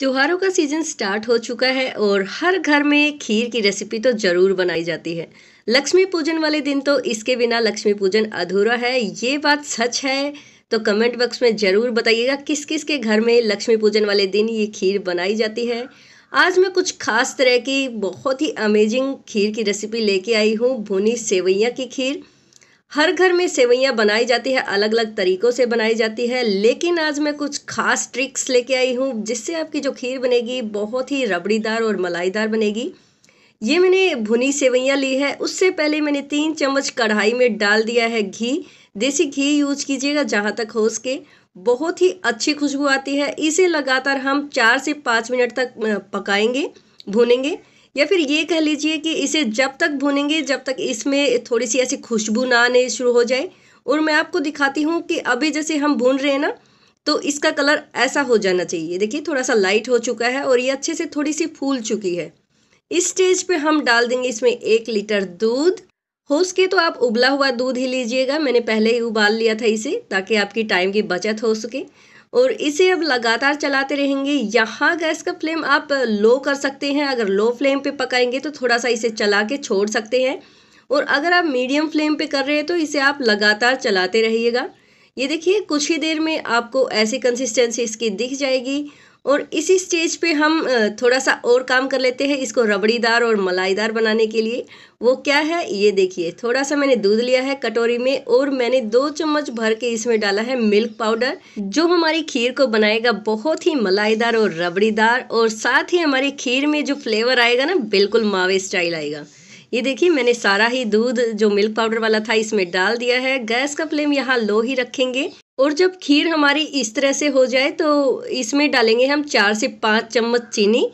त्योहारों का season start हो चुका है और हर घर में खीर की रेसिपी तो ज़रूर बनाई जाती है लक्ष्मी पूजन वाले दिन तो इसके बिना लक्ष्मी पूजन अधूरा है ये बात सच है तो कमेंट बॉक्स में ज़रूर बताइएगा किस किस के घर में लक्ष्मी पूजन वाले दिन ये खीर बनाई जाती है आज मैं कुछ खास तरह की बहुत ही अमेजिंग खीर की रेसिपी लेके आई हूँ भुनी सेवैया की खीर हर घर में सेवैयाँ बनाई जाती है अलग अलग तरीक़ों से बनाई जाती है लेकिन आज मैं कुछ खास ट्रिक्स लेके आई हूँ जिससे आपकी जो खीर बनेगी बहुत ही रबड़ीदार और मलाईदार बनेगी ये मैंने भुनी सेवैयाँ ली है उससे पहले मैंने तीन चम्मच कढ़ाई में डाल दिया है घी देसी घी यूज कीजिएगा जहाँ तक हो उसके बहुत ही अच्छी खुशबू आती है इसे लगातार हम चार से पाँच मिनट तक पकाएंगे भुनेंगे या फिर ये कह लीजिए कि इसे जब तक भूनेंगे जब तक इसमें थोड़ी सी ऐसी खुशबू ना आने शुरू हो जाए और मैं आपको दिखाती हूँ कि अभी जैसे हम भून रहे हैं ना तो इसका कलर ऐसा हो जाना चाहिए देखिए थोड़ा सा लाइट हो चुका है और ये अच्छे से थोड़ी सी फूल चुकी है इस स्टेज पे हम डाल देंगे इसमें एक लीटर दूध हो सके तो आप उबला हुआ दूध ही लीजिएगा मैंने पहले ही उबाल लिया था इसे ताकि आपकी टाइम की बचत हो सके और इसे अब लगातार चलाते रहेंगे यहाँ गैस का फ्लेम आप लो कर सकते हैं अगर लो फ्लेम पे पकाएंगे तो थोड़ा सा इसे चला के छोड़ सकते हैं और अगर आप मीडियम फ्लेम पे कर रहे हैं तो इसे आप लगातार चलाते रहिएगा ये देखिए कुछ ही देर में आपको ऐसी कंसिस्टेंसी इसकी दिख जाएगी और इसी स्टेज पे हम थोड़ा सा और काम कर लेते हैं इसको रबड़ीदार और मलाईदार बनाने के लिए वो क्या है ये देखिए थोड़ा सा मैंने दूध लिया है कटोरी में और मैंने दो चम्मच भर के इसमें डाला है मिल्क पाउडर जो हमारी खीर को बनाएगा बहुत ही मलाईदार और रबड़ीदार और साथ ही हमारी खीर में जो फ्लेवर आएगा ना बिल्कुल मावे स्टाइल आएगा ये देखिए मैंने सारा ही दूध जो मिल्क पाउडर वाला था इसमें डाल दिया है गैस का फ्लेम यहाँ लो ही रखेंगे और जब खीर हमारी इस तरह से हो जाए तो इसमें डालेंगे हम चार से पाँच चम्मच चीनी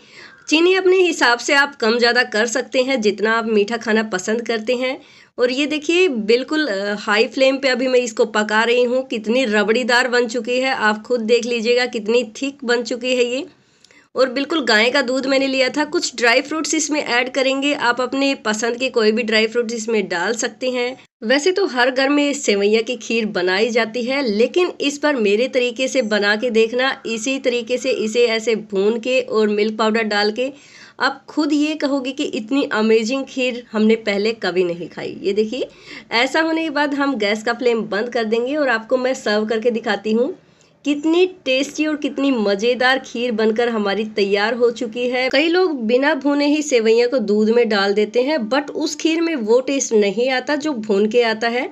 चीनी अपने हिसाब से आप कम ज़्यादा कर सकते हैं जितना आप मीठा खाना पसंद करते हैं और ये देखिए बिल्कुल हाई फ्लेम पे अभी मैं इसको पका रही हूँ कितनी रबड़ीदार बन चुकी है आप खुद देख लीजिएगा कितनी थिक बन चुकी है ये और बिल्कुल गाय का दूध मैंने लिया था कुछ ड्राई फ्रूट्स इसमें ऐड करेंगे आप अपने पसंद के कोई भी ड्राई फ्रूट्स इसमें डाल सकते हैं वैसे तो हर घर में सेवैया की खीर बनाई जाती है लेकिन इस पर मेरे तरीके से बना के देखना इसी तरीके से इसे ऐसे भून के और मिल्क पाउडर डाल के आप खुद ये कहोगे कि इतनी अमेजिंग खीर हमने पहले कभी नहीं खाई ये देखिए ऐसा होने के बाद हम गैस का फ्लेम बंद कर देंगे और आपको मैं सर्व करके दिखाती हूँ कितनी टेस्टी और कितनी मज़ेदार खीर बनकर हमारी तैयार हो चुकी है कई लोग बिना भुने ही सेवैया को दूध में डाल देते हैं बट उस खीर में वो टेस्ट नहीं आता जो भून के आता है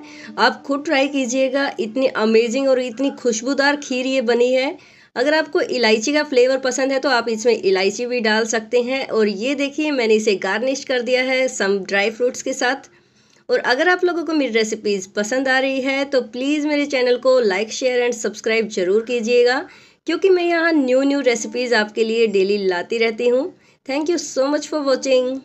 आप खुद ट्राई कीजिएगा इतनी अमेजिंग और इतनी खुशबूदार खीर ये बनी है अगर आपको इलायची का फ्लेवर पसंद है तो आप इसमें इलायची भी डाल सकते हैं और ये देखिए मैंने इसे गार्निश कर दिया है सम ड्राई फ्रूट्स के साथ और अगर आप लोगों को मेरी रेसिपीज़ पसंद आ रही है तो प्लीज़ मेरे चैनल को लाइक शेयर एंड सब्सक्राइब ज़रूर कीजिएगा क्योंकि मैं यहाँ न्यू न्यू रेसिपीज़ आपके लिए डेली लाती रहती हूँ thank you so much for watching